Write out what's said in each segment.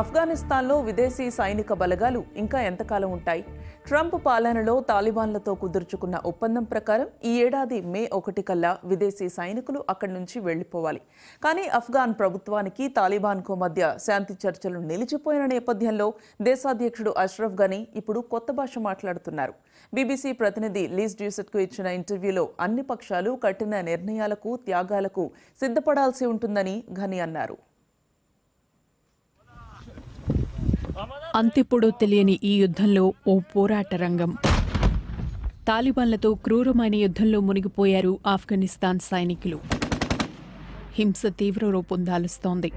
ఆఫ్ఘనిస్తాన్లో విదేశీ సైనిక బలగాలు ఇంకా ఎంతకాలం ఉంటాయి ట్రంప్ పాలనలో తాలిబాన్లతో కుదుర్చుకున్న ఒప్పందం ప్రకారం ఈ ఏడాది మే ఒకటి కల్లా విదేశీ సైనికులు అక్కడి నుంచి వెళ్లిపోవాలి కానీ ఆఫ్ఘాన్ ప్రభుత్వానికి తాలిబాన్కు మధ్య శాంతి చర్చలు నిలిచిపోయిన నేపథ్యంలో దేశాధ్యక్షుడు అష్రఫ్ ఘనీ ఇప్పుడు కొత్త భాష మాట్లాడుతున్నారు బీబీసీ ప్రతినిధి లీజ్ డ్యూసెట్కు ఇచ్చిన ఇంటర్వ్యూలో అన్ని పక్షాలు కఠిన నిర్ణయాలకు త్యాగాలకు సిద్ధపడాల్సి ఉంటుందని ఘనీ అన్నారు అంతిప్పుడు తెలియని ఈ యుద్ధంలో ఓ పోరాట రంగం తాలిబాన్లతో క్రూరమైన యుద్ధంలో మునిగిపోయారు ఆఫ్ఘనిస్తాన్ సైనికులు హింస తీవ్ర రూపం దాలుస్తోంది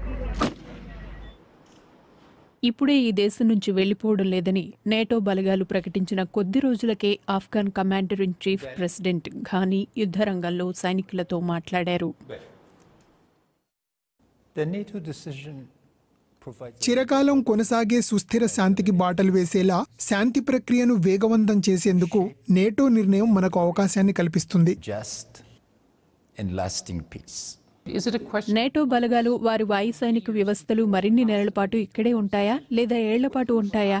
ఇప్పుడే ఈ దేశం నుంచి వెళ్లిపోవడం లేదని నేటో బలగాలు ప్రకటించిన కొద్ది రోజులకే Afghan commander in chief president Ghani యుద్ధరంగంలో సైనికులతో మాట్లాడారు చిరకాలం కొనసాగే సుస్థిర శాంతికి బాటలు వేసేలా శాంతి ప్రక్రియను వేగవంతం చేసేందుకు నేటో నిర్ణయం మనకు అవకాశాన్ని కల్పిస్తుంది నేటో బలగాలు వారి వాయు సైనిక వ్యవస్థలు మరిన్ని నెలల పాటు ఇక్కడే ఉంటాయా లేదా ఏళ్ల పాటు ఉంటాయా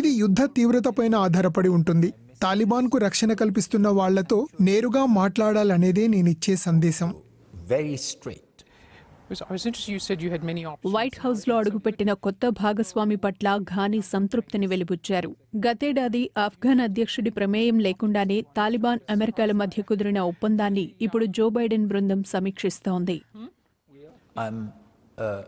ఇది యుద్ధ తీవ్రతపైన ఆధారపడి ఉంటుంది తాలిబాన్కు రక్షణ కల్పిస్తున్న వాళ్లతో నేరుగా మాట్లాడాలనేదే నేనిచ్చే సందేశం వెరీ స్ట్రైట్ వైట్ హౌస్ లో అడుగుపెట్టిన కొత్త భాగస్వామి పట్ల ఘానీ సంతృప్తిని వెలిబుచ్చారు గతేడాది ఆఫ్ఘన్ అధ్యక్షుడి ప్రమేయం లేకుండానే తాలిబాన్ అమెరికాల మధ్య కుదిరిన ఒప్పందాన్ని ఇప్పుడు జో బైడెన్ బృందం సమీక్షిస్తోంది hmm? uh,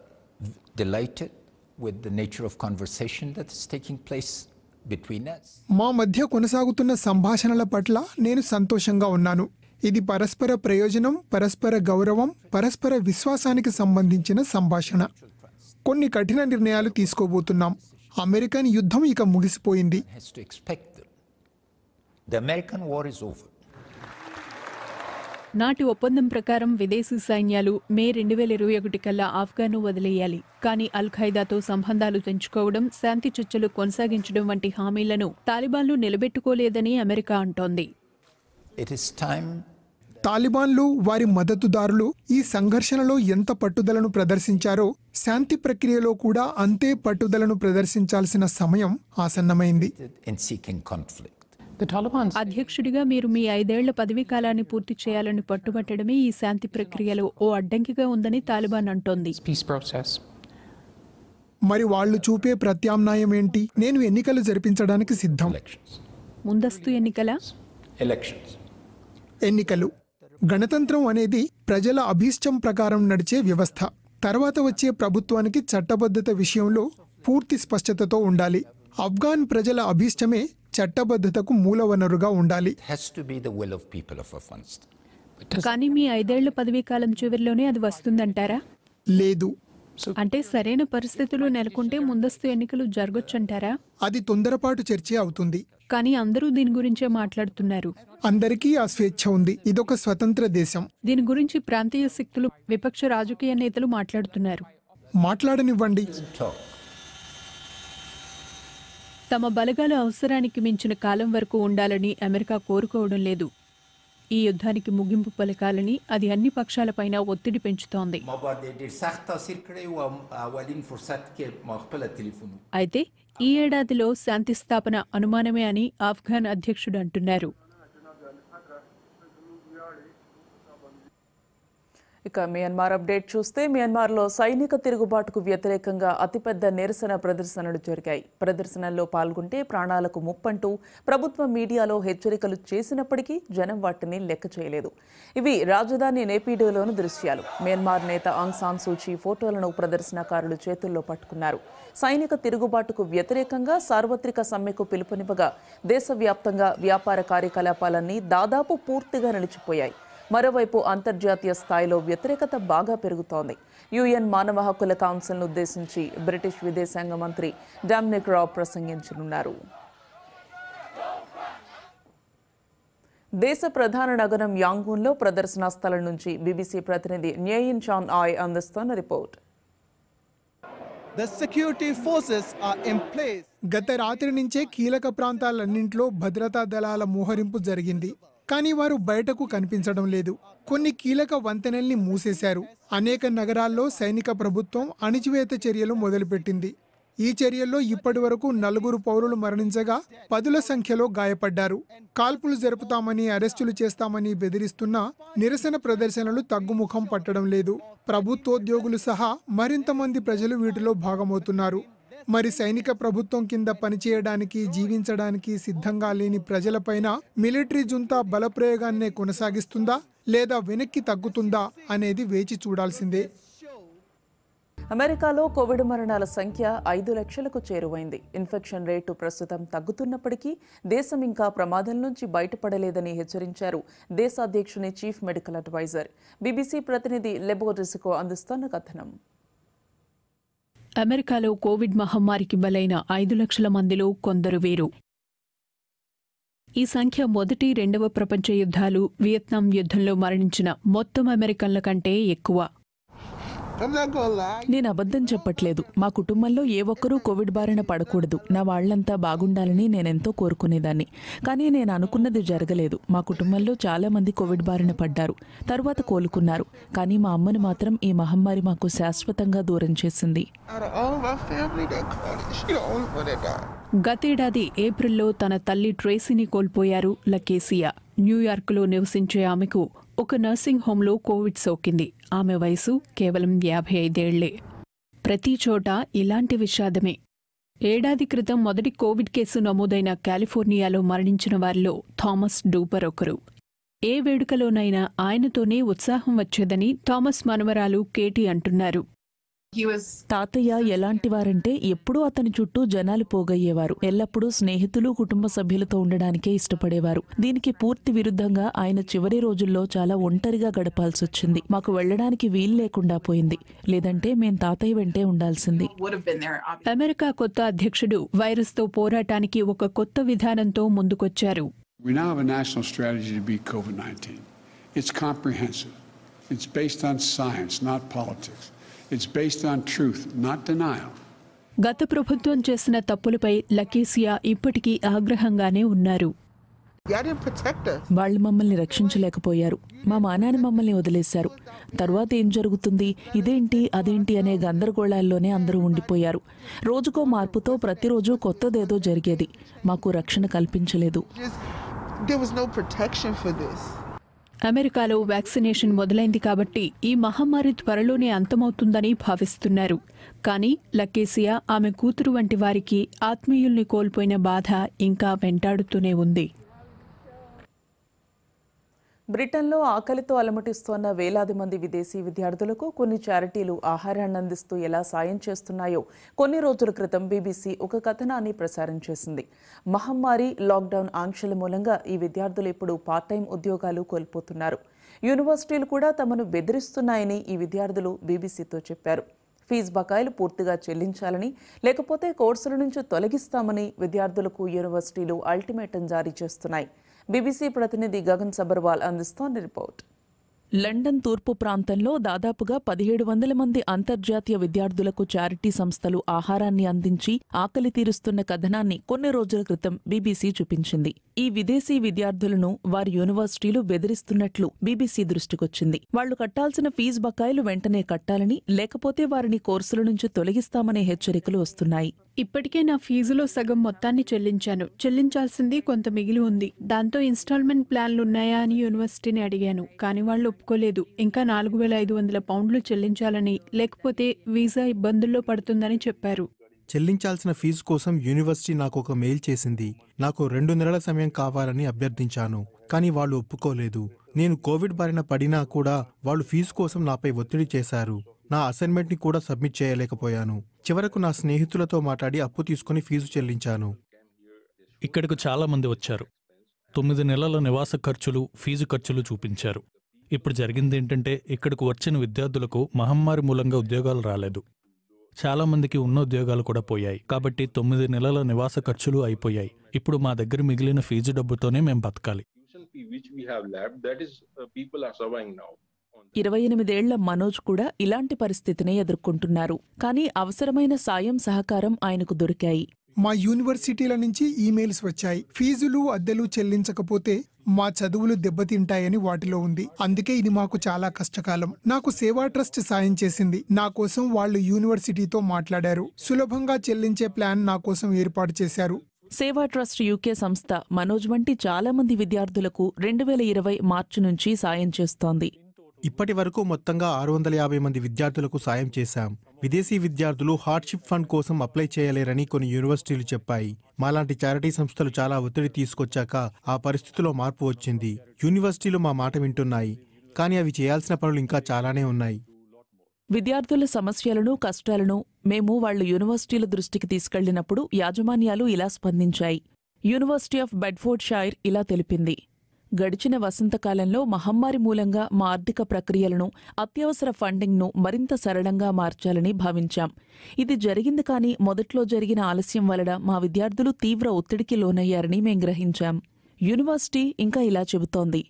మా మధ్య కొనసాగుతున్న సంభాషణల పట్ల నేను సంతోషంగా ఉన్నాను ఇది పరస్పర ప్రయోజనం పరస్పర గౌరవం పరస్పర విశ్వాసానికి సంబంధించిన సంభాషణ కొన్ని కఠిన నిర్ణయాలు తీసుకోబోతున్నాం అమెరికన్ యుద్ధం ఇక ముగిసిపోయింది నాటి ఒప్పందం ప్రకారం విదేశీ సైన్యాలు మే రెండు వేల ఇరవై ఒకటి కల్లా ఆఫ్ఘాను వదిలేయాలి కానీ అల్ ఖైదాతో సంబంధాలు తెంచుకోవడం శాంతి చర్చలు కొనసాగించడం వంటి హామీలను తాలిబాన్లు నిలబెట్టుకోలేదని అమెరికా అంటోంది It ఇస్ టైమ్ తాలిబాన్లు వారి మద్దతుదారులు ఈ సంఘర్షణలో ఎంత పట్టుదలను ప్రదర్శించారో శాంతి ప్రక్రియలో కూడా అంతే పట్టుదలను ప్రదర్శించాల్సిన సమయం ఆసన్నమైంది అధ్యక్షుడిగా మీరు మీ ఐదేళ్ల పదవీ కాలాన్ని పూర్తి చేయాలని పట్టుబట్టడమే ఈ శాంతి ప్రక్రియలో ఓ అడ్డంకిగా ఉందని తాలిబాన్ అంటోంది మరి వాళ్ళు చూపే ప్రత్యామ్నాయం ఏంటి నేను ఎన్నికలు జరిపించడానికి సిద్ధం ముందస్తు ఎన్నికల ఎన్నికలు గణతంత్రం అనేది ప్రజల అభీష్టం ప్రకారం నడిచే వ్యవస్థ తర్వాత వచ్చే ప్రభుత్వానికి చట్టబద్ధత విషయంలో పూర్తి స్పష్టతతో ఉండాలి ఆఫ్ఘాన్ ప్రజల అభీష్టమే చట్టబద్ధతకు మూల వనరుగా ఉండాలి కానీ మీ ఐదేళ్ల పదవీ కాలం చివరిలోనే అది వస్తుందంటారా లేదు అంటే సరైన పరిస్థితులు నెలకొంటే ముందస్తు ఎన్నికలు జరగొచ్చంటారా అది తొందరపాటు చర్చే అవుతుంది కానీ అందరూ దీని గురించే మాట్లాడుతున్నారు అందరికీ ఆ స్వేచ్ఛ ఉంది ఇదొక స్వతంత్ర దేశం దీని గురించి ప్రాంతీయ శక్తులు విపక్ష రాజకీయ నేతలు మాట్లాడుతున్నారు మాట్లాడనివ్వండి తమ బలగాలు అవసరానికి మించిన కాలం వరకు ఉండాలని అమెరికా కోరుకోవడం లేదు ఈ యుద్ధానికి ముగింపు పలకాలని అది అన్ని పక్షాలపైన ఒత్తిడి పెంచుతోంది అయితే ఈ ఏడాదిలో శాంతి స్థాపన అనుమానమే అని ఆఫ్ఘాన్ అధ్యక్షుడు అంటున్నారు ఇక మియన్మార్ అప్డేట్ చూస్తే మియన్మార్లో సైనిక తిరుగుబాటుకు వ్యతిరేకంగా అతిపెద్ద నిరసన ప్రదర్శనలు జరిగాయి ప్రదర్శనల్లో పాల్గొంటే ప్రాణాలకు ముప్పంటూ ప్రభుత్వ మీడియాలో హెచ్చరికలు చేసినప్పటికీ జనం వాటిని లెక్క చేయలేదు ఇవి రాజధాని నేపీడోలోని దృశ్యాలు మియన్మార్ నేత ఆంగ్ సాన్ సూచీ ఫోటోలను ప్రదర్శనకారులు చేతుల్లో పట్టుకున్నారు సైనిక తిరుగుబాటుకు వ్యతిరేకంగా సార్వత్రిక సమ్మెకు పిలుపునివ్వగా దేశవ్యాప్తంగా వ్యాపార కార్యకలాపాలన్నీ దాదాపు పూర్తిగా నిలిచిపోయాయి మరోవైపు అంతర్జాతీయ స్థాయిలో వ్యతిరేకత బాగా పెరుగుతోంది యుఎన్ మానవ హక్కుల కౌన్సిల్ను ఉద్దేశించి బ్రిటిష్ విదేశాంగ మంత్రి డామినిక్ రావ్ ప్రసంగించనున్నారు దేశ ప్రధాన నగరం యాంగూన్లో ప్రదర్శన స్థలం నుంచి బీబీసీ ప్రతినిధి న్యేయిన్ చాన్ ఆయ్ అందిస్తున్న report The security forces are in place. గత రాత్రి నుంచే కీలక ప్రాంతాలన్నింటిలో భద్రతా దళాల మోహరింపు జరిగింది కానీ వారు బయటకు కనిపించడం లేదు కొన్ని కీలక వంతెనల్ని మూసేశారు అనేక నగరాల్లో సైనిక ప్రభుత్వం అణిచివేత చర్యలు మొదలుపెట్టింది ఈ చర్యల్లో ఇప్పటి వరకు నలుగురు పౌరులు మరణించగా పదుల సంఖ్యలో గాయపడ్డారు కాల్పులు జరుపుతామని అరెస్టులు చేస్తామని బెదిరిస్తున్న నిరసన ప్రదర్శనలు తగ్గుముఖం పట్టడం లేదు ప్రభుత్వోద్యోగులు సహా మరింత మంది ప్రజలు వీటిలో భాగమవుతున్నారు మరి సైనిక ప్రభుత్వం కింద పనిచేయడానికి జీవించడానికి సిద్ధంగా లేని ప్రజలపైన మిలిటరీ జుంతా బలప్రయోగాన్నే కొనసాగిస్తుందా లేదా వెనక్కి తగ్గుతుందా అనేది వేచి చూడాల్సిందే అమెరికాలో కోవిడ్ మరణాల సంఖ్య ఐదు లక్షలకు చేరువైంది ఇన్ఫెక్షన్ రేటు ప్రస్తుతం తగ్గుతున్నప్పటికీ దేశం ఇంకా ప్రమాదం నుంచి బయటపడలేదని హెచ్చరించారు దేశాధ్యక్షుని చీఫ్ మెడికల్ అడ్వైజర్ బీబీసీ ప్రతినిధి లెబోడెస్కో అందిస్తున్న కథనం అమెరికాలో కోవిడ్ మహమ్మారికి బలైన ఐదు లక్షల మందిలో కొందరు వేరు ఈ సంఖ్య మొదటి రెండవ ప్రపంచ యుద్ధాలు వియత్నాం యుద్ధంలో మరణించిన మొత్తం అమెరికన్ల కంటే ఎక్కువ నేను అబద్ధం చెప్పట్లేదు మా కుటుంబంలో ఏ ఒక్కరూ కోవిడ్ బారిన పడకూడదు నా వాళ్ళంతా బాగుండాలని నేనెంతో కోరుకునేదాన్ని కానీ నేను అనుకున్నది జరగలేదు మా కుటుంబంలో చాలా మంది కోవిడ్ బారిన పడ్డారు తరువాత కోలుకున్నారు కానీ మా అమ్మను మాత్రం ఈ మహమ్మారి మాకు శాశ్వతంగా దూరం చేసింది గతేడాది ఏప్రిల్లో తన తల్లి ట్రేసీని కోల్పోయారు లకేసియా న్యూయార్క్లో నివసించే ఆమెకు ఒక నర్సింగ్ హోంలో కోవిడ్ సోకింది ఆమె వయసు కేవలం యాభై ఐదేళ్లే ప్రతి చోట ఇలాంటి విషాదమే ఏడాది క్రితం మొదటి కోవిడ్ కేసు నమోదైన కాలిఫోర్నియాలో మరణించిన వారిలో థామస్ డూపర్ ఒకరు ఏ వేడుకలోనైనా ఆయనతోనే ఉత్సాహం వచ్చేదని థామస్ మనవరాలు కేటీ అంటున్నారు తాతయ్య ఎలాంటి వారంటే ఎప్పుడూ అతని చుట్టూ జనాలు పోగయ్యేవారు ఎల్లప్పుడూ స్నేహితులు కుటుంబ సభ్యులతో ఉండడానికే ఇష్టపడేవారు దీనికి పూర్తి విరుద్ధంగా ఆయన చివరి రోజుల్లో చాలా ఒంటరిగా గడపాల్సి వచ్చింది మాకు వెళ్ళడానికి వీలు లేకుండా పోయింది లేదంటే మేం తాతయ్య వెంటే ఉండాల్సింది అమెరికా కొత్త అధ్యక్షుడు వైరస్ తో పోరాటానికి ఒక కొత్త విధానంతో ముందుకొచ్చారు It's comprehensive. It's based on science, not politics. It's based on truth, not denial. గత ప్రభుత్వం చేసిన తప్పులపై లకీసియా ఇప్పటికీ ఆగ్రహంగానే ఉన్నారు వాళ్ళు మమ్మల్ని రక్షించలేకపోయారు మా మానాన్ని మమ్మల్ని వదిలేశారు తర్వాత ఏం జరుగుతుంది ఇదేంటి అదేంటి అనే గందరగోళాల్లోనే అందరూ ఉండిపోయారు రోజుకో మార్పుతో ప్రతిరోజు కొత్తదేదో జరిగేది మాకు రక్షణ కల్పించలేదు There was no protection for this. అమెరికాలో వ్యాక్సినేషన్ మొదలైంది కాబట్టి ఈ మహమ్మారి త్వరలోనే అంతమవుతుందని భావిస్తున్నారు కానీ లకేసియా ఆమె కూతురు వంటి వారికి ఆత్మీయుల్ని కోల్పోయిన బాధ ఇంకా వెంటాడుతూనే ఉంది బ్రిటన్లో ఆకలితో అలమటిస్తోన్న వేలాది మంది విదేశీ విద్యార్థులకు కొన్ని చారిటీలు ఆహారాన్ని అందిస్తూ ఎలా సాయం చేస్తున్నాయో కొన్ని రోజుల క్రితం బీబీసీ ఒక కథనాన్ని ప్రసారం చేసింది మహమ్మారి లాక్డౌన్ ఆంక్షల మూలంగా ఈ విద్యార్థులు ఇప్పుడు పార్ట్ టైం ఉద్యోగాలు కోల్పోతున్నారు యూనివర్సిటీలు కూడా తమను బెదిరిస్తున్నాయని ఈ విద్యార్థులు బీబీసీతో చెప్పారు ఫీజు బకాయిలు పూర్తిగా చెల్లించాలని లేకపోతే కోర్సుల నుంచి తొలగిస్తామని విద్యార్థులకు యూనివర్సిటీలు అల్టిమేటం జారీ చేస్తున్నాయి బీబీసీ ప్రతినిధి గగన్ సబర్వాల్ అందిస్తోంది రిపోర్ట్ లండన్ తూర్పు ప్రాంతంలో దాదాపుగా పదిహేడు వందల మంది అంతర్జాతీయ విద్యార్థులకు చారిటీ సంస్థలు ఆహారాన్ని అందించి ఆకలి తీరుస్తున్న కథనాన్ని కొన్ని రోజుల క్రితం బీబీసీ చూపించింది ఈ విదేశీ విద్యార్థులను వారి యూనివర్సిటీలు బెదిరిస్తున్నట్లు బీబీసీ దృష్టికొచ్చింది వాళ్లు కట్టాల్సిన ఫీజు బకాయిలు వెంటనే కట్టాలని లేకపోతే వారిని కోర్సుల నుంచి తొలగిస్తామనే హెచ్చరికలు వస్తున్నాయి ఇప్పటికే నా ఫీజులో సగం మొత్తాన్ని చెల్లించాను చెల్లించాల్సింది కొంత మిగిలి ఉంది దాంతో ఇన్స్టాల్మెంట్ ప్లాన్లు ఉన్నాయా అని యూనివర్సిటీని అడిగాను కానీ వాళ్ళు ఒప్పుకోలేదు ఇంకా నాలుగు వేల ఐదు వందల పౌండ్లు చెల్లించాలని లేకపోతే వీసా ఇబ్బందుల్లో పడుతుందని చెప్పారు చెల్లించాల్సిన ఫీజు కోసం యూనివర్సిటీ నాకు ఒక మెయిల్ చేసింది నాకు రెండు నెలల సమయం కావాలని అభ్యర్థించాను కానీ వాళ్ళు ఒప్పుకోలేదు నేను కోవిడ్ బారిన పడినా కూడా వాళ్ళు ఫీజు కోసం నాపై ఒత్తిడి చేశారు నా అసైన్మెంట్ని కూడా సబ్మిట్ చేయలేకపోయాను చివరకు నా స్నేహితులతో మాట్లాడి అప్పు తీసుకుని ఫీజు చెల్లించాను ఇక్కడకు చాలామంది వచ్చారు తొమ్మిది నెలల నివాస ఖర్చులు ఫీజు ఖర్చులు చూపించారు ఇప్పుడు జరిగింది ఏంటంటే ఇక్కడకు వచ్చిన విద్యార్థులకు మహమ్మారి మూలంగా ఉద్యోగాలు రాలేదు చాలామందికి ఉన్న ఉద్యోగాలు కూడా పోయాయి కాబట్టి తొమ్మిది నెలల నివాస ఖర్చులు అయిపోయాయి ఇప్పుడు మా దగ్గర మిగిలిన ఫీజు డబ్బుతోనే మేము బతకాలి ఇరవై ఎనిమిదేళ్ల మనోజ్ కూడా ఇలాంటి పరిస్థితినే ఎదుర్కొంటున్నారు కానీ అవసరమైన సాయం సహకారం ఆయనకు దొరికాయి మా యూనివర్సిటీల నుంచి ఈమెయిల్స్ వచ్చాయి ఫీజులు అద్దెలు చెల్లించకపోతే మా చదువులు దెబ్బతింటాయని వాటిలో ఉంది అందుకే ఇది మాకు చాలా కష్టకాలం నాకు సేవా ట్రస్ట్ సాయం చేసింది నా కోసం వాళ్ళు యూనివర్సిటీతో మాట్లాడారు సులభంగా చెల్లించే ప్లాన్ నా కోసం ఏర్పాటు చేశారు సేవా ట్రస్ట్ యూకే సంస్థ మనోజ్ వంటి చాలా మంది విద్యార్థులకు రెండు వేల ఇరవై మార్చి నుంచి సాయం చేస్తోంది ఇప్పటి వరకు మొత్తంగా ఆరు వందల యాభై మంది విద్యార్థులకు సాయం చేశాం విదేశీ విద్యార్థులు హార్డ్షిప్ ఫండ్ కోసం అప్లై చేయలేరని కొన్ని యూనివర్సిటీలు చెప్పాయి మాలాంటి చారిటీ సంస్థలు చాలా ఒత్తిడి తీసుకొచ్చాక ఆ పరిస్థితిలో మార్పు వచ్చింది యూనివర్సిటీలు మా మాట వింటున్నాయి కానీ అవి చేయాల్సిన పనులు ఇంకా చాలానే ఉన్నాయి విద్యార్థుల సమస్యలను కష్టాలను మేము వాళ్ళు యూనివర్సిటీల దృష్టికి తీసుకెళ్లినప్పుడు యాజమాన్యాలు ఇలా స్పందించాయి యూనివర్సిటీ ఆఫ్ బెడ్ఫోర్డ్ షైర్ ఇలా తెలిపింది గడిచిన వసంతకాలంలో మహమ్మారి మూలంగా మా ఆర్థిక ప్రక్రియలను అత్యవసర ఫండింగ్ను మరింత సరళంగా మార్చాలని భావించాం ఇది జరిగింది కానీ మొదట్లో జరిగిన ఆలస్యం వలన మా విద్యార్థులు తీవ్ర ఒత్తిడికి లోనయ్యారని మేం గ్రహించాం యూనివర్సిటీ ఇంకా ఇలా చెబుతోంది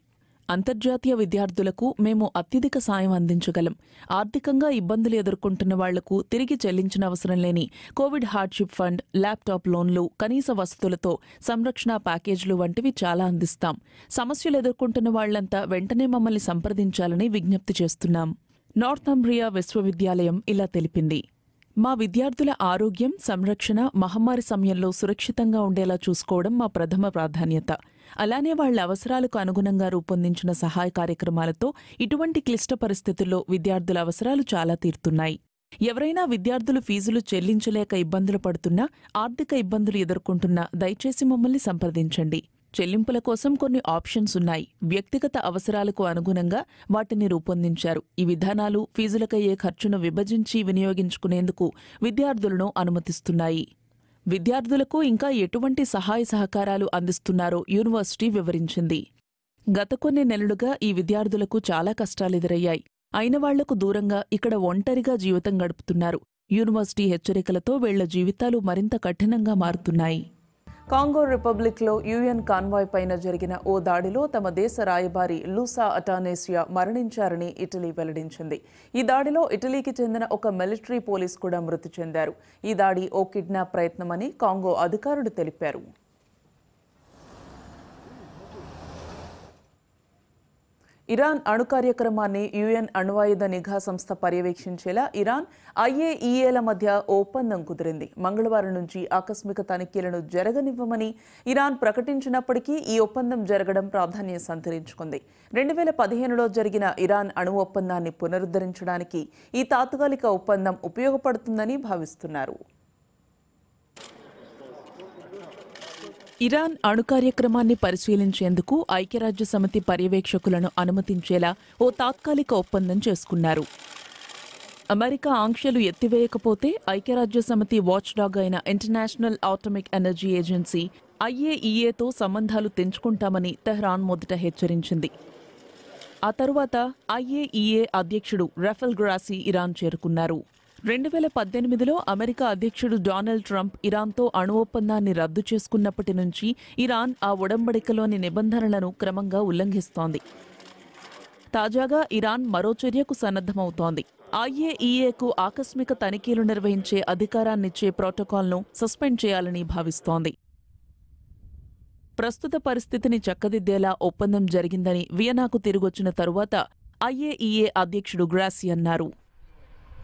అంతర్జాతీయ విద్యార్థులకు మేము అత్యధిక సాయం అందించగలం ఆర్థికంగా ఇబ్బందులు ఎదుర్కొంటున్న వాళ్లకు తిరిగి చెల్లించిన అవసరం లేని కోవిడ్ హార్డ్షిప్ ఫండ్ ల్యాప్టాప్ లోన్లు కనీస వసతులతో సంరక్షణ ప్యాకేజీలు వంటివి చాలా అందిస్తాం సమస్యలు ఎదుర్కొంటున్న వాళ్లంతా వెంటనే మమ్మల్ని సంప్రదించాలని విజ్ఞప్తి చేస్తున్నాం నార్త్ అంబ్రియా విశ్వవిద్యాలయం ఇలా తెలిపింది మా విద్యార్థుల ఆరోగ్యం సంరక్షణ మహమ్మారి సమయంలో సురక్షితంగా ఉండేలా చూసుకోవడం మా ప్రథమ ప్రాధాన్యత అలానే వాళ్ల అవసరాలకు అనుగుణంగా రూపొందించిన సహాయ కార్యక్రమాలతో ఇటువంటి క్లిష్ట పరిస్థితుల్లో విద్యార్థుల అవసరాలు చాలా తీరుతున్నాయి ఎవరైనా విద్యార్థులు ఫీజులు చెల్లించలేక ఇబ్బందులు పడుతున్నా ఆర్థిక ఇబ్బందులు ఎదుర్కొంటున్నా దయచేసి మమ్మల్ని సంప్రదించండి చెల్లింపుల కోసం కొన్ని ఆప్షన్స్ ఉన్నాయి వ్యక్తిగత అవసరాలకు అనుగుణంగా వాటిని రూపొందించారు ఈ విధానాలు ఫీజులకయ్యే ఖర్చును విభజించి వినియోగించుకునేందుకు విద్యార్థులను అనుమతిస్తున్నాయి విద్యార్థులకు ఇంకా ఎటువంటి సహాయ సహకారాలు అందిస్తున్నారో యూనివర్సిటీ వివరించింది గత కొన్ని నెలలుగా ఈ విద్యార్థులకు చాలా కష్టాలెదురయ్యాయి అయిన వాళ్లకు దూరంగా ఇక్కడ ఒంటరిగా జీవితం గడుపుతున్నారు యూనివర్సిటీ హెచ్చరికలతో వీళ్ల జీవితాలు మరింత కఠినంగా మారుతున్నాయి కాంగో రిపబ్లిక్లో యుఎన్ కాన్వాయ్ పైన జరిగిన ఓ దాడిలో తమ దేశ రాయబారి లూసా అటానేసియా మరణించారని ఇటలీ వెల్లడించింది ఈ దాడిలో ఇటలీకి చెందిన ఒక మిలిటరీ పోలీస్ కూడా మృతి చెందారు ఈ దాడి ఓ కిడ్నాప్ ప్రయత్నమని కాంగో అధికారులు తెలిపారు ఇరాన్ అణు కార్యక్రమాన్ని యుఎన్ అణువాయుధ నిఘా సంస్థ పర్యవేక్షించేలా ఇరాన్ ఐఏఈఏల మధ్య ఒప్పందం కుదిరింది మంగళవారం నుంచి ఆకస్మిక తనిఖీలను జరగనివ్వమని ఇరాన్ ప్రకటించినప్పటికీ ఈ ఒప్పందం జరగడం ప్రాధాన్యం సంతరించుకుంది రెండు వేల పదిహేనులో జరిగిన ఇరాన్ అణు ఒప్పందాన్ని పునరుద్ధరించడానికి ఈ తాత్కాలిక ఒప్పందం ఉపయోగపడుతుందని భావిస్తున్నారు ఇరాన్ అణు కార్యక్రమాన్ని పరిశీలించేందుకు ఐక్యరాజ్య సమితి పర్యవేక్షకులను అనుమతించేలా ఓ తాత్కాలిక ఒప్పందం చేసుకున్నారు అమెరికా ఆంక్షలు ఎత్తివేయకపోతే ఐక్యరాజ్య సమితి వాచ్డాగ్ అయిన ఇంటర్నేషనల్ ఆటమిక్ ఎనర్జీ ఏజెన్సీ ఐఏఈఏతో సంబంధాలు తెంచుకుంటామని తెహ్రాన్ మొదట హెచ్చరించింది ఆ తరువాత ఐఏఈఏ అధ్యక్షుడు రఫెల్ గ్రాసీ ఇరాన్ చేరుకున్నారు రెండు వేల పద్దెనిమిదిలో అమెరికా అధ్యక్షుడు డొనాల్డ్ ట్రంప్ ఇరాన్తో అణు ఒప్పందాన్ని రద్దు చేసుకున్నప్పటి నుంచి ఇరాన్ ఆ ఒడంబడికలోని నిబంధనలను క్రమంగా ఉల్లంఘిస్తోంది తాజాగా ఇరాన్ మరో చర్యకు సన్నద్ధమవుతోంది ఐఏఈఏకు ఆకస్మిక తనిఖీలు నిర్వహించే అధికారాన్నిచ్చే ప్రోటోకాల్ను సస్పెండ్ చేయాలని భావిస్తోంది ప్రస్తుత పరిస్థితిని చక్కదిద్దేలా ఒప్పందం జరిగిందని వియనాకు తిరిగొచ్చిన తరువాత ఐఏఈఏ అధ్యక్షుడు గ్రాసి అన్నారు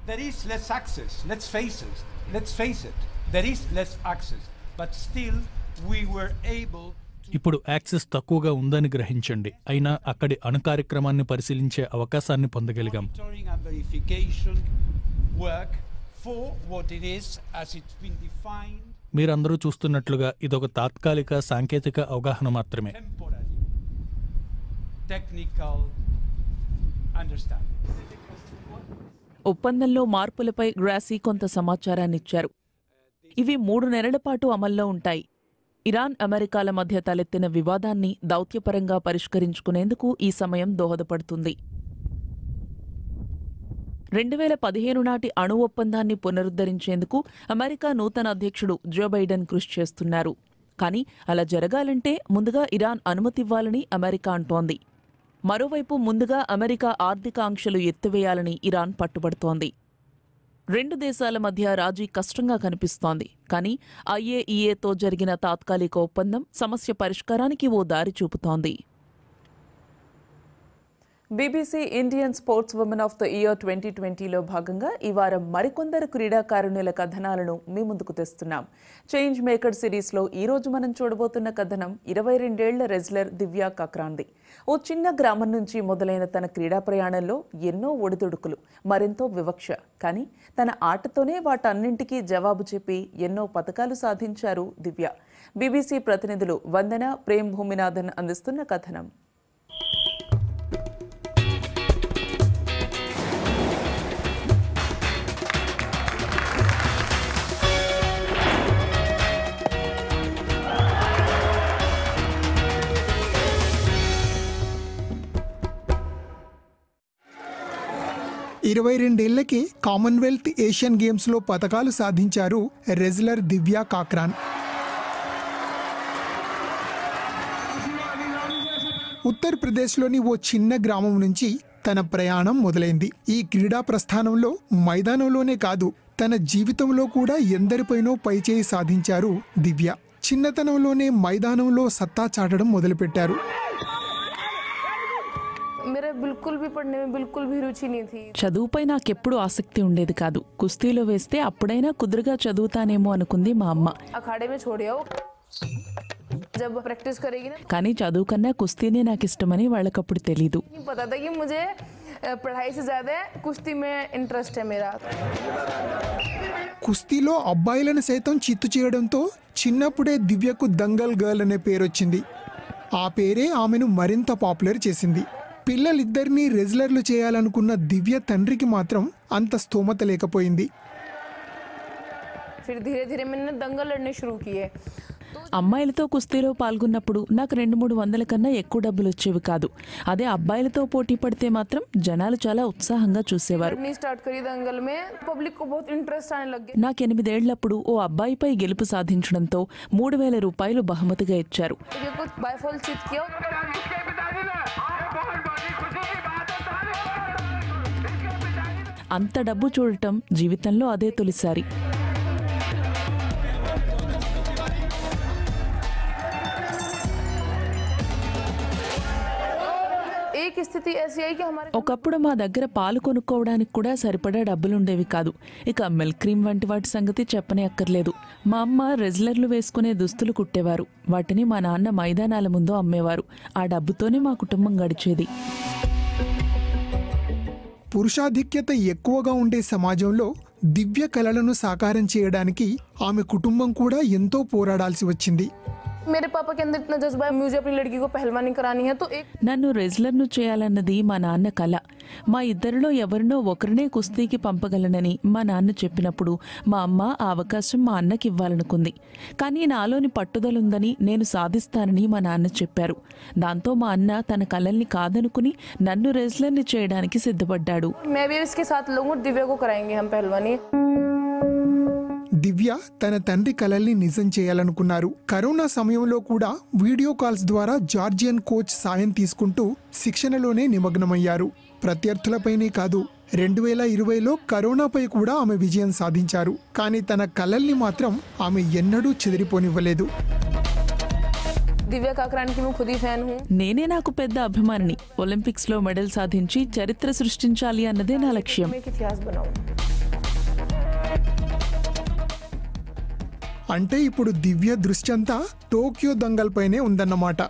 there is less access. Let's face it. Let's face it. There is less access. But still, we were able ఇప్పుడు యాక్సెస్ తక్కువగా ఉందని గ్రహించండి అయినా అక్కడి అణు కార్యక్రమాన్ని పరిశీలించే అవకాశాన్ని పొందగలిగాం మీరందరూ చూస్తున్నట్లుగా ఇదొక తాత్కాలిక సాంకేతిక అవగాహన మాత్రమే టెక్నికల్ అండర్స్టాండింగ్ ఒప్పందంలో మార్పులపై గ్రాసీ కొంత సమాచారాన్నిచ్చారు ఇవి మూడు నెలల పాటు అమల్లో ఉంటాయి ఇరాన్ అమెరికాల మధ్య తలెత్తిన వివాదాన్ని దౌత్యపరంగా పరిష్కరించుకునేందుకు ఈ సమయం దోహదపడుతుంది రెండు వేల పదిహేను నాటి అణు ఒప్పందాన్ని పునరుద్ధరించేందుకు అమెరికా నూతన అధ్యక్షుడు జో బైడెన్ కృషి చేస్తున్నారు కానీ అలా జరగాలంటే ముందుగా ఇరాన్ అనుమతివ్వాలని అమెరికా అంటోంది మరోవైపు ముందుగా అమెరికా ఆర్థిక ఆంక్షలు ఎత్తివేయాలని ఇరాన్ పట్టుబడుతోంది రెండు దేశాల మధ్య రాజీ కష్టంగా కనిపిస్తోంది కానీ ఐఏఈఏతో జరిగిన తాత్కాలిక ఒప్పందం సమస్య పరిష్కారానికి ఓ దారి చూపుతోంది BBC Indian sports woman of the year twenty ట్వంటీలో భాగంగా ఈ వారం మరికొందరు క్రీడాకారుణుల కథనాలను మీ ముందుకు తెస్తున్నాం చేంజ్ మేకర్ సిరీస్లో ఈరోజు మనం చూడబోతున్న కథనం ఇరవై రెండేళ్ల రెజ్లర్ దివ్యా కక్రాంది ఓ చిన్న గ్రామం నుంచి మొదలైన తన క్రీడా ప్రయాణంలో ఎన్నో ఒడిదుడుకులు మరెంతో వివక్ష కానీ తన ఆటతోనే వాటన్నింటికీ జవాబు చెప్పి ఎన్నో పథకాలు సాధించారు దివ్య బీబీసీ ప్రతినిధులు వందన ప్రేమ్ భూమినాథన్ అందిస్తున్న కథనం ఇరవై రెండేళ్లకే కామన్వెల్త్ ఏషియన్ గేమ్స్లో పథకాలు సాధించారు రెజ్లర్ దివ్యా కాక్రాన్ ఉత్తరప్రదేశ్లోని ఓ చిన్న గ్రామం నుంచి తన ప్రయాణం మొదలైంది ఈ క్రీడా ప్రస్థానంలో మైదానంలోనే కాదు తన జీవితంలో కూడా ఎందరిపైనో పైచేయి సాధించారు దివ్య చిన్నతనంలోనే మైదానంలో సత్తా చాటడం మొదలుపెట్టారు బిల్కుల్ బిల్కుల్ బి చదువుపై నాకెప్పుడు ఆసక్తి ఉండేది కాదు కుస్తీలో వేస్తే అప్పుడైనా కుదురుగా చదువుతానేమో అనుకుంది మా అమ్మ ప్రాక్టీస్ కానీ చదువు కన్నా కుస్తీనే నాకు ఇష్టమని వాళ్ళకప్పుడు తెలీదు ముజే కుస్తీ మే కుస్తీలో అబ్బాయిలను సైతం చిత్తు చేయడంతో చిన్నప్పుడే దివ్యకు దంగల్ గర్ల్ అనే పేరు వచ్చింది ఆ పేరే ఆమెను మరింత పాపులర్ చేసింది పిల్లలిద్దరినీ రెజ్లర్లు చేయాలనుకున్న దివ్య తండ్రికి మాత్రం అంత స్తోమత లేకపోయింది ఫిర్ ధీరే ధీరే మిన్న दंगल అడ్ని शुरू కియే అమ్మాయిలతో కుస్తీలో పాల్గొన్నప్పుడు నాకు రెండు మూడు వందల కన్నా ఎక్కువ డబ్బులు వచ్చేవి కాదు అదే అబ్బాయిలతో పోటీ పడితే మాత్రం జనాలు చాలా ఉత్సాహంగా చూసేవారు నాకు ఎనిమిదేళ్లప్పుడు ఓ అబ్బాయిపై గెలుపు సాధించడంతో మూడు వేల రూపాయలు బహుమతిగా ఇచ్చారు అంత డబ్బు చూడటం జీవితంలో అదే తొలిసారి స్థితి ఒకప్పుడు మా దగ్గర పాలు కొనుక్కోవడానికి కూడా సరిపడా డబ్బులుండేవి కాదు ఇక మిల్క్ క్రీమ్ వంటి వాటి సంగతి చెప్పనే అక్కర్లేదు మా అమ్మ రెజ్లర్లు వేసుకునే దుస్తులు కుట్టేవారు వాటిని మా నాన్న మైదానాల ముందు అమ్మేవారు ఆ డబ్బుతోనే మా కుటుంబం గడిచేది పురుషాధిక్యత ఎక్కువగా ఉండే సమాజంలో దివ్య కళలను సాకారం చేయడానికి ఆమె కుటుంబం కూడా ఎంతో పోరాడాల్సి వచ్చింది మేరే పాప కింద జజ్బా మ్యూజి మ్యూజియం లడికి పెహల్వాని కరాని హై తో నన్ను ను చేయాలన్నది మా నాన్న కళ మా ఇద్దరిలో ఎవరినో ఒకరినే కుస్తీకి పంపగలనని మా నాన్న చెప్పినప్పుడు మా అమ్మ ఆ అవకాశం మా అన్నకి ఇవ్వాలనుకుంది కానీ నాలోని పట్టుదలుందని నేను సాధిస్తానని మా నాన్న చెప్పారు దాంతో మా అన్న తన కళల్ని కాదనుకుని నన్ను ని చేయడానికి సిద్ధపడ్డాడు మే ఇస్కే సాత్ లోగో దివ్య కరాయేంగే హమ్ పెహల్వాని దివ్య తన తండ్రి కలల్ని నిజం చేయాలనుకున్నారు కరోనా సమయంలో కూడా వీడియో కాల్స్ ద్వారా జార్జియన్ కోచ్ సాయం తీసుకుంటూ శిక్షణలోనే నిమగ్నమయ్యారు ప్రత్యర్థులపైనే కాదు రెండు వేల ఇరవైలో కరోనాపై కూడా ఆమె విజయం సాధించారు కానీ తన కలల్ని మాత్రం ఆమె ఎన్నడూ చెదిరిపోనివ్వలేదు దివ్య నేనే నాకు పెద్ద అభిమానిని ఒలింపిక్స్ లో మెడల్ సాధించి చరిత్ర సృష్టించాలి అన్నదే నా లక్ష్యం అంటే ఇప్పుడు దివ్య దృశ్యంతా టోక్యో టోక్యో పైనే ఉందన్నమాట